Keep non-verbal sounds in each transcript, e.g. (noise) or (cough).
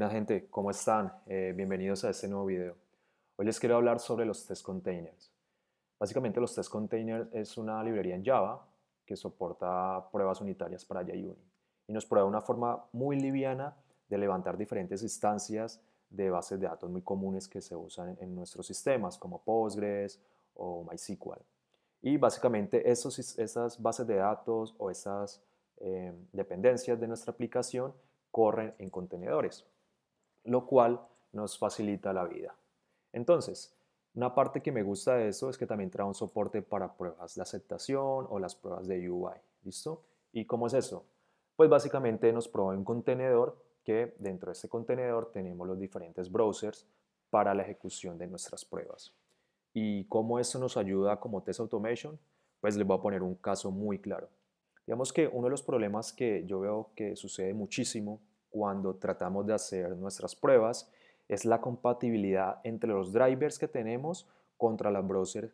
Hola, gente, ¿cómo están? Eh, bienvenidos a este nuevo video. Hoy les quiero hablar sobre los test containers. Básicamente los test containers es una librería en Java que soporta pruebas unitarias para JUnit y nos prueba una forma muy liviana de levantar diferentes instancias de bases de datos muy comunes que se usan en nuestros sistemas como Postgres o MySQL. Y básicamente esas bases de datos o esas eh, dependencias de nuestra aplicación corren en contenedores lo cual nos facilita la vida. Entonces, una parte que me gusta de esto es que también trae un soporte para pruebas de aceptación o las pruebas de UI, ¿listo? ¿Y cómo es eso? Pues básicamente nos provee un contenedor que dentro de ese contenedor tenemos los diferentes browsers para la ejecución de nuestras pruebas. ¿Y cómo eso nos ayuda como Test Automation? Pues les voy a poner un caso muy claro. Digamos que uno de los problemas que yo veo que sucede muchísimo cuando tratamos de hacer nuestras pruebas es la compatibilidad entre los drivers que tenemos contra las browsers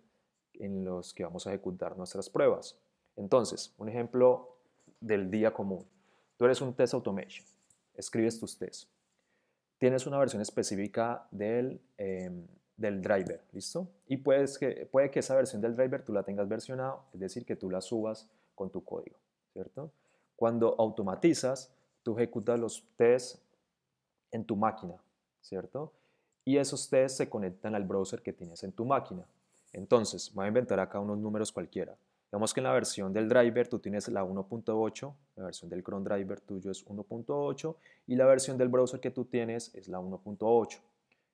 en los que vamos a ejecutar nuestras pruebas. Entonces, un ejemplo del día común. Tú eres un test automation, escribes tus tests. Tienes una versión específica del, em, del driver, ¿listo? Y puedes que, puede que esa versión del driver tú la tengas versionado, es decir, que tú la subas con tu código, ¿cierto? Cuando automatizas, tú ejecutas los tests en tu máquina, ¿cierto? Y esos tests se conectan al browser que tienes en tu máquina. Entonces, voy a inventar acá unos números cualquiera. Digamos que en la versión del driver tú tienes la 1.8, la versión del Chrome driver tuyo es 1.8 y la versión del browser que tú tienes es la 1.8.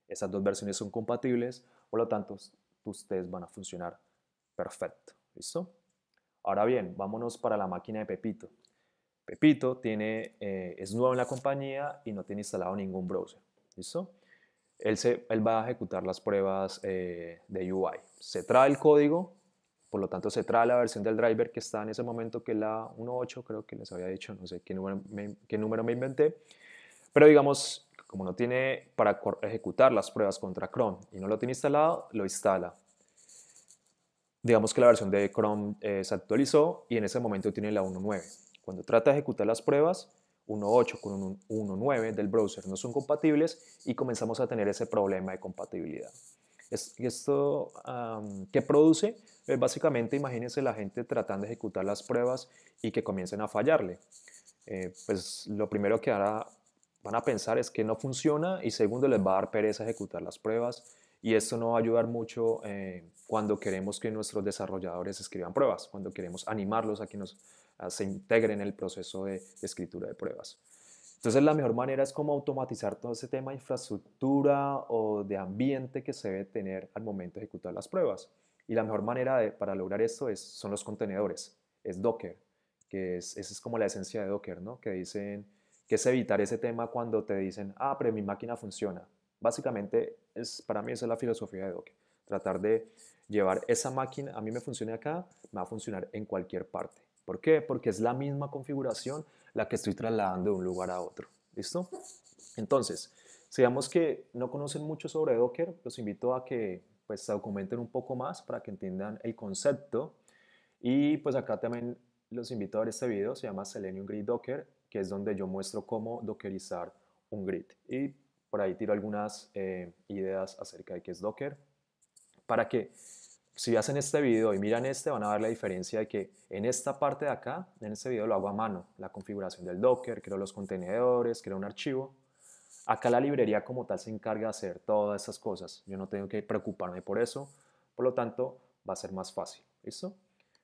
Esas dos versiones son compatibles, por lo tanto tus tests van a funcionar perfecto. ¿Listo? Ahora bien, vámonos para la máquina de Pepito. Pepito tiene, eh, es nuevo en la compañía y no tiene instalado ningún browser. ¿Listo? Él, se, él va a ejecutar las pruebas eh, de UI. Se trae el código, por lo tanto se trae la versión del driver que está en ese momento, que es la 1.8, creo que les había dicho, no sé qué número me, inventé. Pero digamos, como no tiene para ejecutar las pruebas contra Chrome y no lo tiene instalado, lo instala digamos que la versión de Chrome eh, se actualizó y en ese momento tiene la 1.9. Cuando trata de ejecutar las pruebas, 1.8 con 1.9 del browser no son compatibles y comenzamos a tener ese problema de compatibilidad. ¿Esto qué produce? Eh, básicamente, imagínense la gente tratando de ejecutar las pruebas y que comiencen a fallarle. Eh, pues lo primero que hará, van a pensar es que no funciona y segundo les va a dar pereza ejecutar las pruebas y esto no va a ayudar mucho eh, cuando queremos que nuestros desarrolladores escriban pruebas, cuando queremos animarlos a que nos se integre en el proceso de, escritura de pruebas. Entonces la mejor manera es como automatizar todo ese tema de infraestructura o de ambiente que se debe tener al momento de ejecutar las pruebas. Y la mejor manera de, para lograr esto es, son los contenedores, es Docker, que es, esa es como la esencia de Docker, ¿no? Que dicen que es evitar ese tema cuando te dicen, ah, pero mi máquina funciona. Básicamente, es, para mí esa es la filosofía de Docker, tratar de llevar esa máquina, a mí me funcione acá, me va a funcionar en cualquier parte. ¿Por qué? Porque es la misma configuración la que estoy trasladando de un lugar a otro. ¿Listo? Entonces, seamos que no conocen mucho sobre Docker, los invito a que pues se documenten un poco más para que entiendan el concepto. Y pues acá también los invito a ver este video, se llama Selenium Grid Docker, que es donde yo muestro cómo dockerizar un grid. Y por ahí tiro algunas eh, ideas acerca de qué es Docker, para que si hacen este video y miran este, van a ver la diferencia de que en esta parte de acá, en este video lo hago a mano, la configuración del Docker, creo los contenedores, creo un archivo. Acá la librería como tal se encarga de hacer todas esas cosas. Yo no tengo que preocuparme por eso, por lo tanto va a ser más fácil. ¿Listo?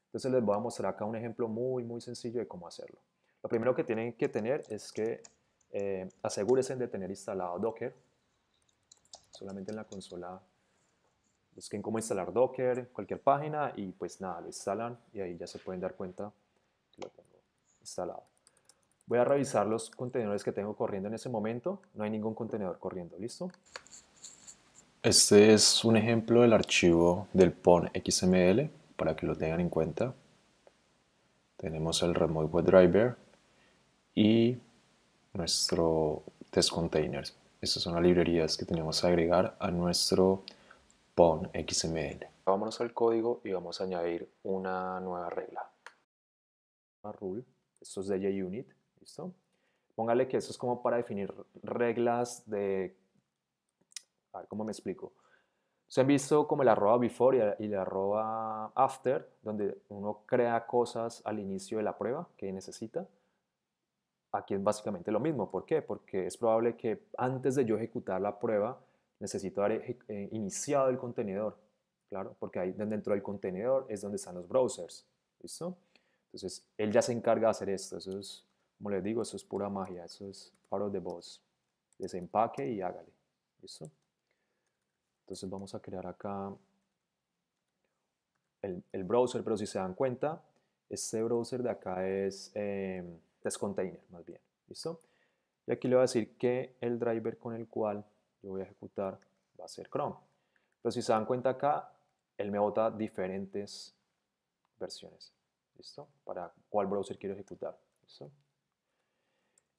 Entonces les voy a mostrar acá un ejemplo muy, muy sencillo de cómo hacerlo. Lo primero que tienen que tener es que eh, asegúrense de tener instalado Docker, solamente en la consola busquen cómo instalar Docker, cualquier página y pues nada, lo instalan y ahí ya se pueden dar cuenta que lo tengo instalado. Voy a revisar los contenedores que tengo corriendo en ese momento. No hay ningún contenedor corriendo, ¿listo? Este es un ejemplo del archivo del PON XML para que lo tengan en cuenta. Tenemos el Remote Web Driver y nuestro test containers. Estas son las librerías que tenemos que agregar a nuestro xml. Vámonos al código y vamos a añadir una nueva regla. Rule, esto es de JUnit, ¿listo? Póngale que eso es como para definir reglas de... A ¿cómo me explico? Se han visto como el arroba before y el arroba after, donde uno crea cosas al inicio de la prueba que necesita. Aquí es básicamente lo mismo. ¿Por qué? Porque es probable que antes de yo ejecutar la prueba necesito haber eh, eh, iniciado el contenedor, claro, porque ahí dentro del contenedor es donde están los browsers, ¿listo? Entonces, él ya se encarga de hacer esto, eso es, como les digo, eso es pura magia, eso es paro de voz, desempaque y hágale, ¿listo? Entonces vamos a crear acá el, browser, pero si se dan cuenta, este browser de acá es eh, em, test container, más bien, ¿listo? Y aquí le voy a decir que el driver con el cual yo voy a ejecutar va a ser Chrome. Pero si se dan cuenta acá, él me bota diferentes versiones. ¿Listo? Para cuál browser quiero ejecutar. ¿Listo?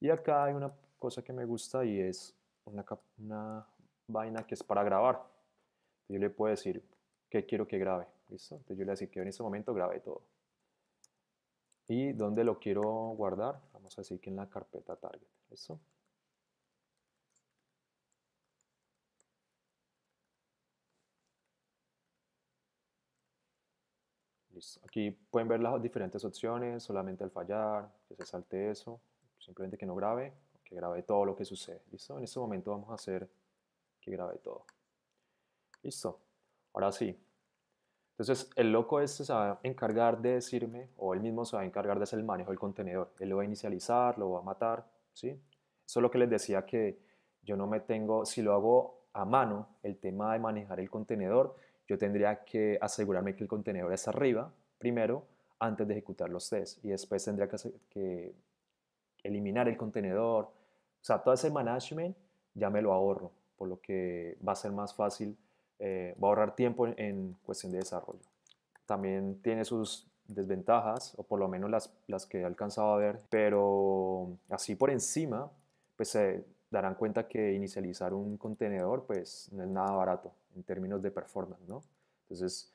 Y acá hay una cosa que me gusta y es una, una vaina que es para grabar. Yo le puedo decir qué quiero que grabe. ¿Listo? Entonces yo le voy decir que en este momento grabe todo. ¿Y dónde lo quiero guardar? Vamos a decir que en la carpeta target. ¿Listo? Aquí pueden ver las diferentes opciones, solamente al fallar, que se salte eso, simplemente que no grabe, que grabe todo lo que sucede. ¿Listo? En este momento vamos a hacer que grabe todo. Listo. Ahora sí. Entonces el loco este se va a encargar de decirme, o él mismo se va a encargar de hacer el manejo del contenedor. Él lo va a inicializar, lo va a matar, ¿sí? Eso es lo que les decía que yo no me tengo, si lo hago a mano, el tema de manejar el contenedor, yo tendría que asegurarme que el contenedor es arriba primero antes de ejecutar los tests y después tendría que, eliminar el contenedor. O sea, todo ese management ya me lo ahorro, por lo que va a ser más fácil, eh, va a ahorrar tiempo en, cuestión de desarrollo. También tiene sus desventajas, o por lo menos las, las que he alcanzado a ver, pero así por encima, pues se darán cuenta que inicializar un contenedor pues no es nada barato en términos de performance, ¿no? Entonces,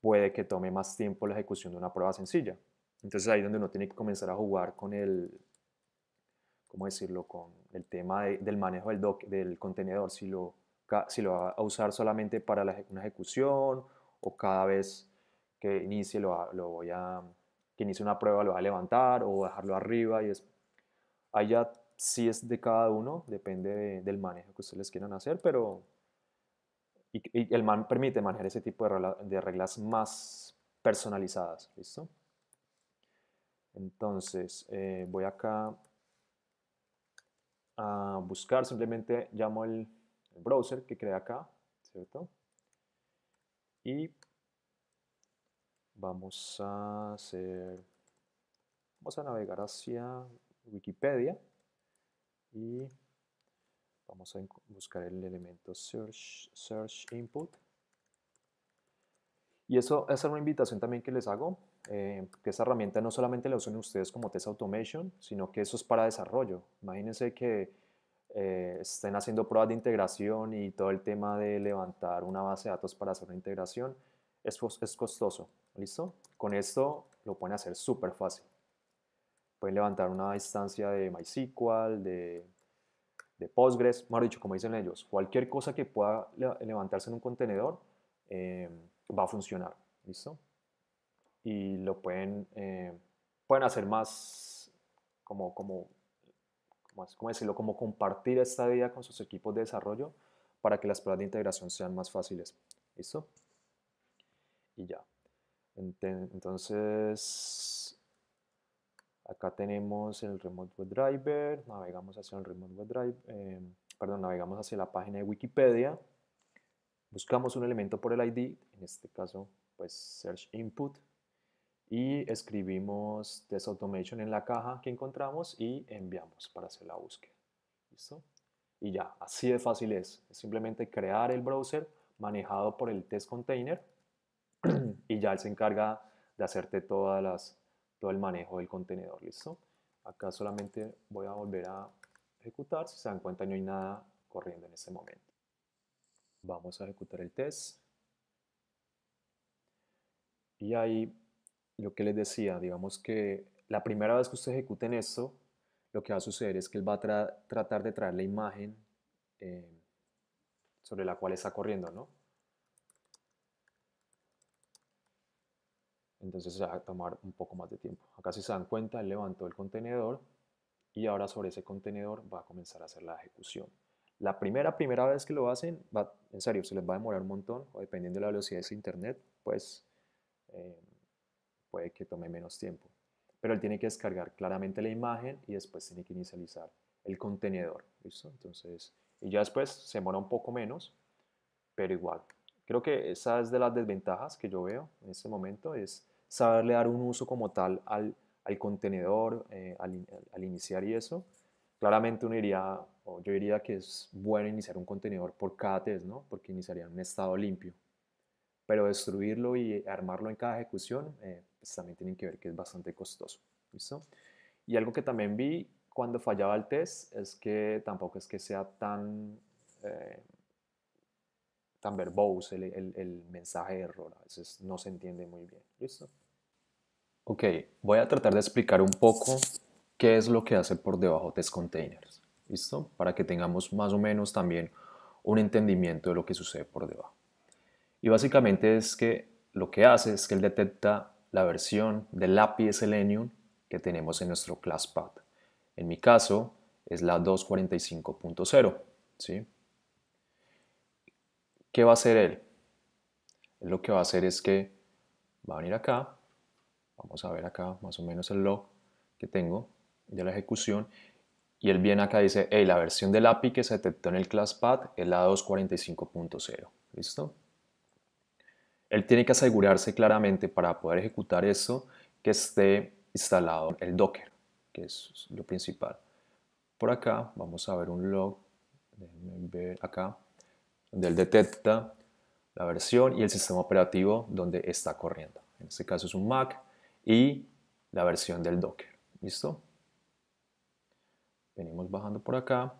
puede que tome más tiempo la ejecución de una prueba sencilla. Entonces, ahí es donde uno tiene que comenzar a jugar con el, ¿cómo decirlo?, con el tema del manejo del, del contenedor, si lo, si lo va a usar solamente para una ejecución o cada vez que inicie lo, voy a, que inicie una prueba lo va a levantar o dejarlo arriba y es, allá sí es de cada uno, depende del manejo que ustedes quieran hacer, pero y, el man permite manejar ese tipo de, reglas más personalizadas, ¿listo? Entonces, eh, voy acá a buscar, simplemente llamo el, browser que creé acá, ¿cierto? Y vamos a hacer, vamos a navegar hacia Wikipedia y Vamos a buscar el elemento search, search input. Y eso, es una invitación también que les hago, eh, que esa herramienta no solamente la usen ustedes como test automation, sino que eso es para desarrollo. Imagínense que eh, estén haciendo pruebas de integración y todo el tema de levantar una base de datos para hacer una integración es, es costoso, ¿listo? Con esto lo pueden hacer súper fácil. Pueden levantar una instancia de MySQL, de Postgres, mejor dicho, como dicen ellos, cualquier cosa que pueda levantarse en un contenedor eh, va a funcionar, ¿listo? Y lo pueden, eh, pueden hacer más, como, como, como, ¿cómo decirlo? Como compartir esta idea con sus equipos de desarrollo para que las pruebas de integración sean más fáciles, ¿listo? Y ya. Entonces, Acá tenemos el Remote Web Driver, navegamos hacia el Remote Web em, perdón, navegamos hacia la página de Wikipedia, buscamos un elemento por el ID, en este caso pues Search Input, y escribimos Test Automation en la caja que encontramos y enviamos para hacer la búsqueda. ¿Listo? Y ya, así de fácil es. Es simplemente crear el browser manejado por el test container (clears throat) y ya él se encarga de hacerte todas las todo el manejo del contenedor, ¿listo? Acá solamente voy a volver a ejecutar, si se dan cuenta no hay nada corriendo en ese momento. Vamos a ejecutar el test. Y ahí, lo que les decía, digamos que la primera vez que ustedes ejecuten esto, lo que va a suceder es que él va a tratar de traer la imagen eh, sobre la cual está corriendo, ¿no? Entonces se va a tomar un poco más de tiempo. Acá si se dan cuenta, él levantó el contenedor y ahora sobre ese contenedor va a comenzar a hacer la ejecución. La primera, primera vez que lo hacen, en serio, se les va a demorar un montón, o dependiendo de la velocidad de internet, pues eh, puede que tome menos tiempo. Pero él tiene que descargar claramente la imagen y después tiene que inicializar el contenedor, ¿listo? Entonces, y ya después se demora un poco menos, pero igual. Creo que esa es de las desventajas que yo veo en este momento, es saberle dar un uso como tal al, al contenedor, eh, al, al, iniciar y eso, claramente uno diría, o yo diría que es bueno iniciar un contenedor por cada test, ¿no? Porque iniciaría en un estado limpio. Pero destruirlo y armarlo en cada ejecución, eh, pues también tienen que ver que es bastante costoso, ¿listo? Y algo que también vi cuando fallaba el test es que tampoco es que sea tan, eh, tan verbose el, el, el mensaje de error, a veces no se entiende muy bien, ¿listo? Ok, voy a tratar de explicar un poco qué es lo que hace por debajo test containers, ¿listo? Para que tengamos más o menos también un entendimiento de lo que sucede por debajo. Y básicamente es que lo que hace es que él detecta la versión del API Selenium que tenemos en nuestro ClassPath. En mi caso es la 245.0, ¿sí? ¿Qué va a hacer Él lo que va a hacer es que va a venir acá Vamos a ver acá más o menos el log que tengo de la ejecución. Y él viene acá y dice, hey, la versión del API que se detectó en el ClassPad es la 245.0. ¿Listo? Él tiene que asegurarse claramente para poder ejecutar eso que esté instalado el Docker, que es lo principal. Por acá vamos a ver un log, déjenme ver acá, donde él detecta la versión y el sistema operativo donde está corriendo. En este caso es un Mac, y la versión del Docker. ¿Listo? Venimos bajando por acá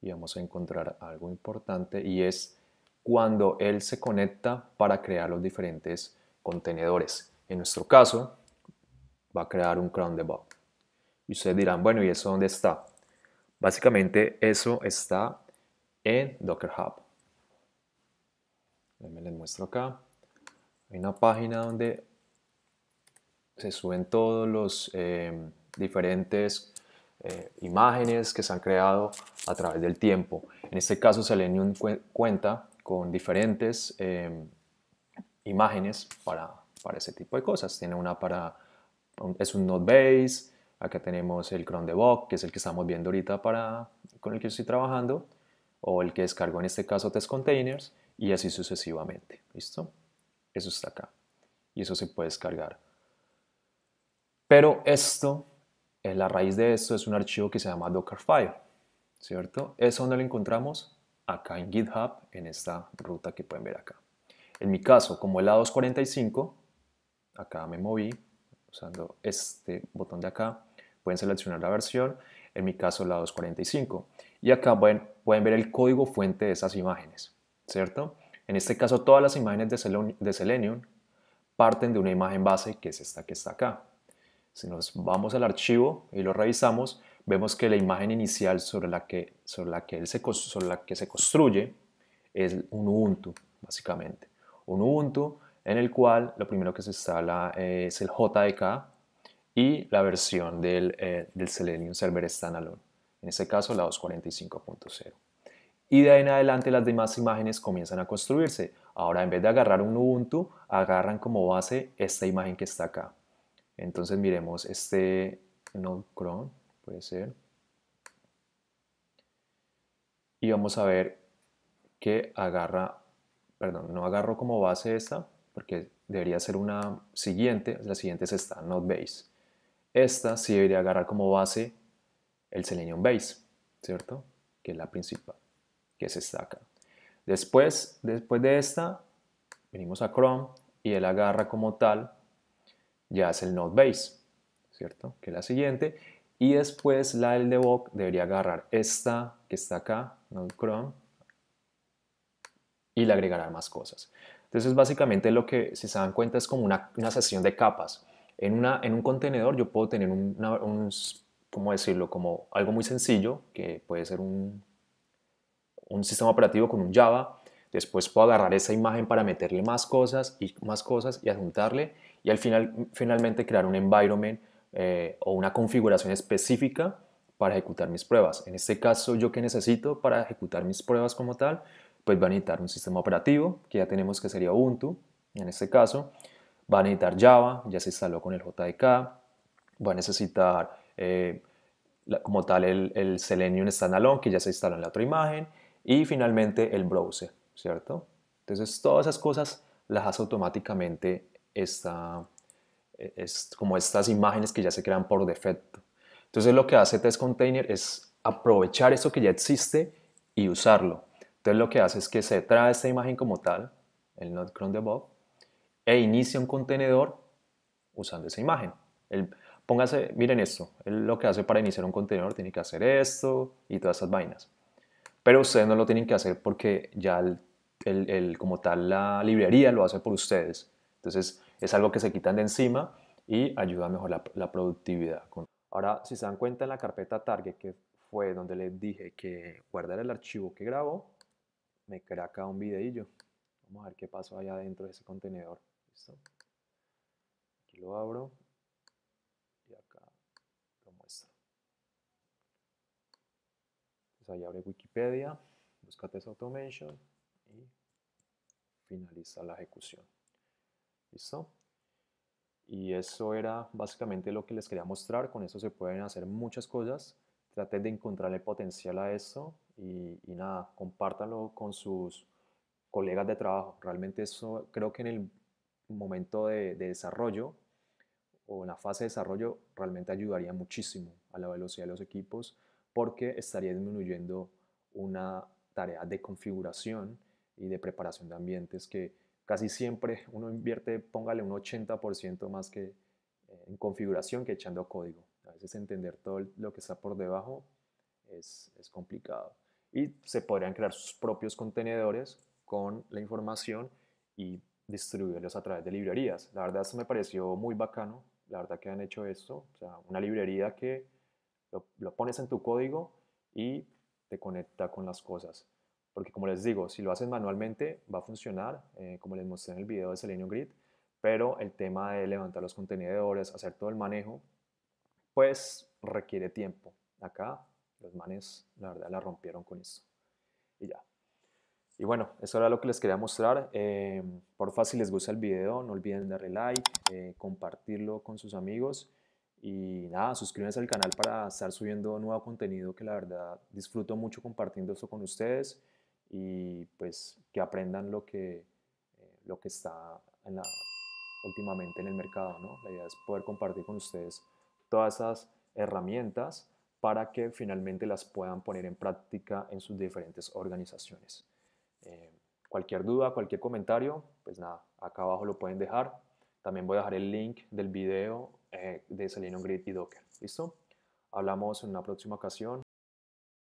y vamos a encontrar algo importante y es cuando él se conecta para crear los diferentes contenedores. En nuestro caso, va a crear un Crown de Y ustedes dirán, bueno, ¿y eso dónde está? Básicamente eso está en Docker Hub. Me les muestro acá. Hay una página donde se suben todos los em, diferentes eh, imágenes que se han creado a través del tiempo. En este caso Selenium cuenta con diferentes em, imágenes para, ese tipo de cosas. Tiene una para, es un node base, acá tenemos el cron de que es el que estamos viendo ahorita para, con el que estoy trabajando, o el que descargó, en este caso test containers, y así sucesivamente, ¿listo? Eso está acá, y eso se puede descargar pero esto, eh, la raíz de esto es un archivo que se llama Dockerfile, ¿cierto? Eso donde lo encontramos acá en GitHub, en esta ruta que pueden ver acá. En mi caso, como el la 245 acá me moví usando este botón de acá, pueden seleccionar la versión, en mi caso la 245. Y acá pueden ver el código fuente de esas imágenes, ¿cierto? En este caso todas las imágenes de Selenium parten de una imagen base que es esta que está acá, si nos vamos al archivo y lo revisamos, vemos que la imagen inicial sobre la que, sobre la que, él se, que se construye es un Ubuntu, básicamente. Un Ubuntu en el cual lo primero que se instala eh, es el JDK y la versión del, eh, del Selenium Server Standalone, en este caso la 245.0. Y de ahí en adelante las demás imágenes comienzan a construirse. Ahora en vez de agarrar un Ubuntu, agarran como base esta imagen que está acá. Entonces miremos este node chrome puede ser. Y vamos a ver que agarra, perdón, no agarro como base esta, porque debería ser una siguiente, la siguiente es esta, node base. Esta sí debería agarrar como base el Selenium base, ¿cierto? Que es la principal, que se saca. acá. Después, después de esta, venimos a Chrome y él agarra como tal ya es el node base, ¿cierto? Que es la siguiente. Y después la del debug debería agarrar esta que está acá, node Chrome y le agregará más cosas. Entonces básicamente lo que, si se dan cuenta, es como una, una sesión de capas. En, una, en un contenedor yo puedo tener un, ¿cómo decirlo? Como algo muy sencillo, que puede ser un, un sistema operativo con un Java, Después puedo agarrar esa imagen para meterle más cosas y más cosas y adjuntarle y al final finalmente crear un environment eh, o una configuración específica para ejecutar mis pruebas. En este caso, yo que necesito para ejecutar mis pruebas como tal, pues va a necesitar un sistema operativo que ya tenemos que sería Ubuntu, en este caso. Va a necesitar Java, ya se instaló con el JDK. Va a necesitar eh, como tal el, el Selenium Standalone, que ya se instaló en la otra imagen. Y finalmente el browser. ¿cierto? Entonces todas esas cosas las hace automáticamente esta, e, es como estas imágenes que ya se crean por defecto. Entonces lo que hace Test Container es aprovechar esto que ya existe y usarlo. Entonces lo que hace es que se trae esta imagen como tal, el node cron Debug, e inicia un contenedor usando esa imagen. póngase, miren esto, lo que hace para iniciar un contenedor tiene que hacer esto y todas esas vainas. Pero ustedes no lo tienen que hacer porque ya el, como tal la librería lo hace por ustedes. Entonces es algo que se quitan de encima y ayuda a mejorar la, productividad. Ahora, si se dan cuenta en la carpeta target, que fue donde les dije que guardar el archivo que grabó, me crea acá un videillo. Vamos a ver qué pasó allá dentro de ese contenedor. Aquí lo abro ahí abre Wikipedia, busca test automation y finaliza la ejecución. ¿Listo? Y eso era básicamente lo que les quería mostrar. Con eso se pueden hacer muchas cosas. Traten de encontrarle potencial a eso y, nada, compártalo con sus colegas de trabajo. Realmente eso creo que en el momento de, de desarrollo o en la fase de desarrollo realmente ayudaría muchísimo a la velocidad de los equipos porque estaría disminuyendo una tarea de configuración y de preparación de ambientes que casi siempre uno invierte, póngale un 80% más que eh, en configuración que echando código. A veces entender todo lo que está por debajo es, complicado. Y se podrían crear sus propios contenedores con la información y distribuirlos a través de librerías. La verdad, eso me pareció muy bacano, la verdad que han hecho esto. O sea, una librería que lo, pones en tu código y te conecta con las cosas. Porque como les digo, si lo haces manualmente va a funcionar, eh, como les mostré en el video de Selenium Grid, pero el tema de levantar los contenedores, hacer todo el manejo, pues requiere tiempo. Acá los manes, la verdad, la rompieron con eso. Y ya. Y bueno, eso era lo que les quería mostrar. Eh, por porfa, si les gusta el video, no olviden darle like, eh, compartirlo con sus amigos. Y nada, suscríbanse al canal para estar subiendo nuevo contenido que la verdad disfruto mucho compartiendo eso con ustedes y pues que aprendan lo que, eh, lo que está últimamente en el mercado. ¿no? La idea es poder compartir con ustedes todas esas herramientas para que finalmente las puedan poner en práctica en sus diferentes organizaciones. Eh, cualquier duda, cualquier comentario, pues nada, acá abajo lo pueden dejar. También voy a dejar el link del video eh, de Selenium Grid y Docker. ¿Listo? Hablamos en una próxima ocasión.